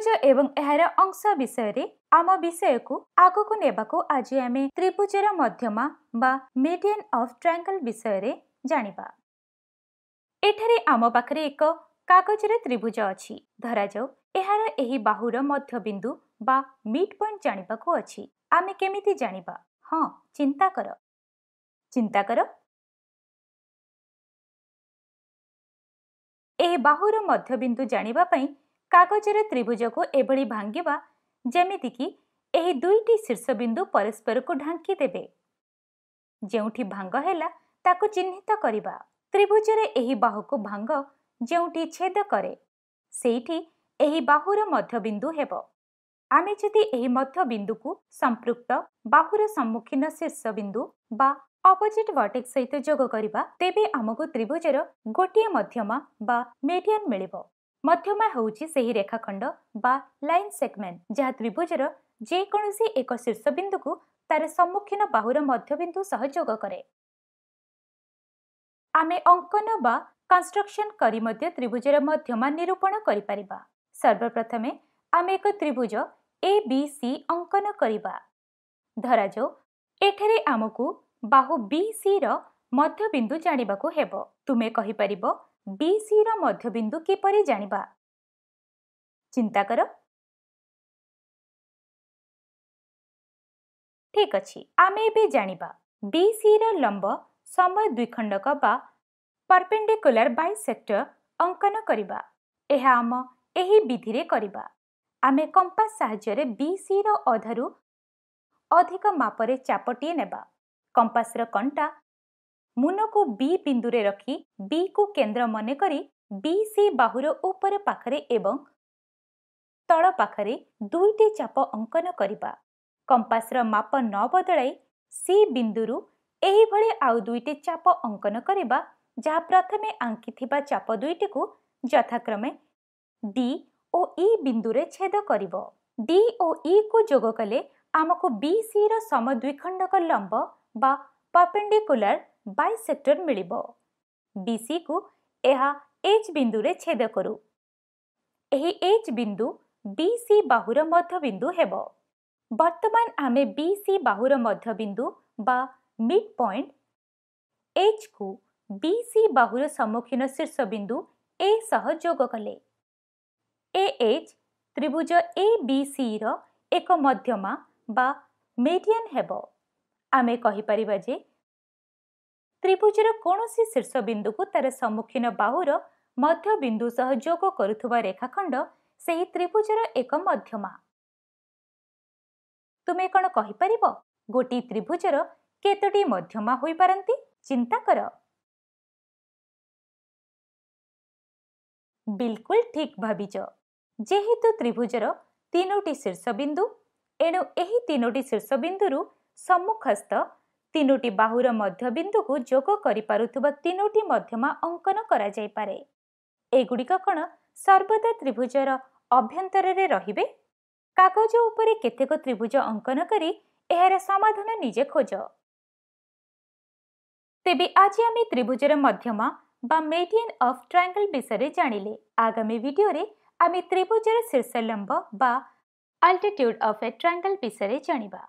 ତ୍ରିଭୁଜ ଏବଂ ଏହାର ଅଂଶ ବିଷୟରେ ଆମ ବିଷୟକୁ ଆଗକୁ ନେବାକୁ ଆଜି ଆମେ ତ୍ରିଭୁଜର ମଧ୍ୟମା ବା ମିଡିଆନ୍ ଅଫ୍ ଟ୍ରାଙ୍ଗଲ ବିଷୟରେ ଜାଣିବା ଏଠାରେ ଆମ ପାଖରେ ଏକ କାଗଜରେ ତ୍ରିଭୁଜ ଅଛି ଧରାଯାଉ ଏହାର ଏହି ବାହୁର ମଧ୍ୟବିନ୍ଦୁ ବା ମିଡ୍ ପଏଣ୍ଟ ଜାଣିବାକୁ ଅଛି ଆମେ କେମିତି ଜାଣିବା ହଁ ଚିନ୍ତା କର ଚିନ୍ତା କର ଏହି ବାହୁର ମଧ୍ୟବିନ୍ଦୁ ଜାଣିବା ପାଇଁ କାଗଜରେ ତ୍ରିଭୁଜକୁ ଏଭଳି ଭାଙ୍ଗିବା ଯେମିତିକି ଏହି ଦୁଇଟି ଶୀର୍ଷ ବିନ୍ଦୁ ପରସ୍ପରକୁ ଢାଙ୍କି ଦେବେ ଯେଉଁଠି ଭାଙ୍ଗ ହେଲା ତାକୁ ଚିହ୍ନିତ କରିବା ତ୍ରିଭୁଜରେ ଏହି ବାହୁକୁ ଭାଙ୍ଗ ଯେଉଁଠି ଛେଦ କରେ ସେଇଠି ଏହି ବାହୁର ବିନ୍ଦୁ ହେବ ଆମେ ଯଦି ଏହି ମଧ୍ୟ ବିନ୍ଦୁକୁ ସମ୍ପୃକ୍ତ ବାହୁର ସମ୍ମୁଖୀନ ଶୀର୍ଷ ବିନ୍ଦୁ ବା ଅପୋଜିଟ୍ ଭଟେକ୍ ସହିତ ଯୋଗ କରିବା ତେବେ ଆମକୁ ତ୍ରିଭୁଜର ଗୋଟିଏ ମଧ୍ୟମା ବା ମେଡିଆନ୍ ମିଳିବ ମଧ୍ୟମା ହେଉଛି ସେହି ରେଖାଖଣ୍ଡ ବା ଲାଇନ୍ ସେଗମେଣ୍ଟ ଯାହା ତ୍ରିଭୁଜର ଯେକୌଣସି ଏକ ଶୀର୍ଷବିନ୍ଦୁକୁ ତାର ସମ୍ମୁଖୀନ ବାହୁର ମଧ୍ୟବିନ୍ଦୁ ସହ ଯୋଗ କରେ ଆମେ ଅଙ୍କନ ବା କନଷ୍ଟ୍ରକ୍ସନ୍ କରି ମଧ୍ୟ ତ୍ରିଭୁଜର ମଧ୍ୟମା ନିରୂପଣ କରିପାରିବା ସର୍ବପ୍ରଥମେ ଆମେ ଏକ ତ୍ରିଭୁଜ ଏ ବି ସି ଅଙ୍କନ କରିବା ଧରାଯାଉ ଏଠାରେ ଆମକୁ ବାହୁ ବି ସି ର ମଧ୍ୟବିନ୍ଦୁ ଜାଣିବାକୁ ହେବ ତୁମେ କହିପାରିବ ବିସିର ମଧ୍ୟବିନ୍ଦୁ କିପରି ଜାଣିବା ଚିନ୍ତା କର ଠିକ୍ ଅଛି ଆମେ ଏବେ ଜାଣିବା ବିସିର ଲମ୍ବ ସମୟ ଦ୍ୱିଖଣ୍ଡକ ବା ପରପେଣ୍ଡିକୁଲାର ବାଇ ସେକ୍ଟର ଅଙ୍କନ କରିବା ଏହା ଆମ ଏହି ବିଧିରେ କରିବା ଆମେ କମ୍ପାସ ସାହାଯ୍ୟରେ ବିସିର ଅଧରୁ ଅଧିକ ମାପରେ ଚାପଟିଏ ନେବା କମ୍ପାସର କଣ୍ଟା ମୁନକୁ ବି ବିନ୍ଦୁରେ ରଖି ବିକୁ କେନ୍ଦ୍ର ମନେ କରି ବି ସି ବାହୁର ଉପରେ ପାଖରେ ଏବଂ ତଳ ପାଖରେ ଦୁଇଟି ଚାପ ଅଙ୍କନ କରିବା କମ୍ପାସର ମାପ ନ ବଦଳାଇ ସି ବିନ୍ଦୁରୁ ଏହିଭଳି ଆଉ ଦୁଇଟି ଚାପ ଅଙ୍କନ କରିବା ଯାହା ପ୍ରଥମେ ଆଙ୍କିଥିବା ଚାପ ଦୁଇଟିକୁ ଯଥାକ୍ରମେ ଡି ଓ ଇ e ବିନ୍ଦୁରେ ଛେଦ କରିବ ଡି ଓ ଇ e କୁ ଯୋଗ କଲେ ଆମକୁ ବି ସିର ସମ ଦ୍ୱିଖଣ୍ଡକ ଲମ୍ବ ବା ପପେଣ୍ଡିକୁଲାର ବାଇ ସେକ୍ଟର ମିଳିବ ବିସିକୁ ଏହା ଏଚ୍ ବିନ୍ଦୁରେ ଛେଦ କରୁ ଏହି ଏଚ୍ ବିନ୍ଦୁ ବି ସି ବାହୁର ମଧ୍ୟବିନ୍ଦୁ ହେବ ବର୍ତ୍ତମାନ ଆମେ ବି ସି ବାହୁର ମଧ୍ୟବିନ୍ଦୁ ବା ମିଡ୍ ପଏଣ୍ଟ ଏଚ୍କୁ ବି ସି ବାହୁର ସମ୍ମୁଖୀନ ଶୀର୍ଷ ବିନ୍ଦୁ ଏ ସହ ଯୋଗ କଲେ ଏ ଏଚ୍ ତ୍ରିଭୁଜ ଏ ବି ସିର ଏକ ମଧ୍ୟମା ବା ମେଡିଆନ୍ ହେବ ଆମେ କହିପାରିବା ଯେ ତ୍ରିଭୁଜର କୌଣସି ଶୀର୍ଷ ବିନ୍ଦୁକୁ ତାର ସମ୍ମୁଖୀନ ବାହୁର ବିନ୍ଦୁ ସହ ଯୋଗ କରୁଥିବା ରେଖାଖଣ୍ଡ ସେହି ତ୍ରିଭୁଜର ଏକ ମଧ୍ୟମା ତୁମେ କ'ଣ କହିପାରିବ ଗୋଟିଏ ତ୍ରିଭୁଜର କେତୋଟି ମଧ୍ୟମା ହୋଇପାରନ୍ତି ଚିନ୍ତା କର ବିଲକୁଲ ଠିକ୍ ଭାବିଛ ଯେହେତୁ ତ୍ରିଭୁଜର ତିନୋଟି ଶୀର୍ଷ ବିନ୍ଦୁ ଏଣୁ ଏହି ତିନୋଟି ଶୀର୍ଷ ବିନ୍ଦୁରୁ ସମ୍ମୁଖସ୍ଥ ତିନୋଟି ବାହୁର ମଧ୍ୟବିନ୍ଦୁକୁ ଯୋଗ କରିପାରୁଥିବା ତିନୋଟି ମଧ୍ୟମା ଅଙ୍କନ କରାଯାଇପାରେ ଏଗୁଡ଼ିକ କ'ଣ ସର୍ବଦା ତ୍ରିଭୁଜର ଅଭ୍ୟନ୍ତରରେ ରହିବେ କାଗଜ ଉପରେ କେତେକ ତ୍ରିଭୁଜ ଅଙ୍କନ କରି ଏହାର ସମାଧାନ ନିଜେ ଖୋଜ ତେବେ ଆଜି ଆମେ ତ୍ରିଭୁଜର ମଧ୍ୟମା ବା ମେଡିଆନ୍ ଅଫ୍ ଟ୍ରାଙ୍ଗଲ୍ ବିଷୟରେ ଜାଣିଲେ ଆଗାମୀ ଭିଡ଼ିଓରେ ଆମେ ତ୍ରିଭୁଜର ଶୀର୍ଷ ଲମ୍ବ ବା ଆଲ୍ଟିଟ୍ୟୁଡ୍ ଅଫ୍ ଏ ଟ୍ରାଙ୍ଗଲ୍ ବିଷୟରେ ଜାଣିବା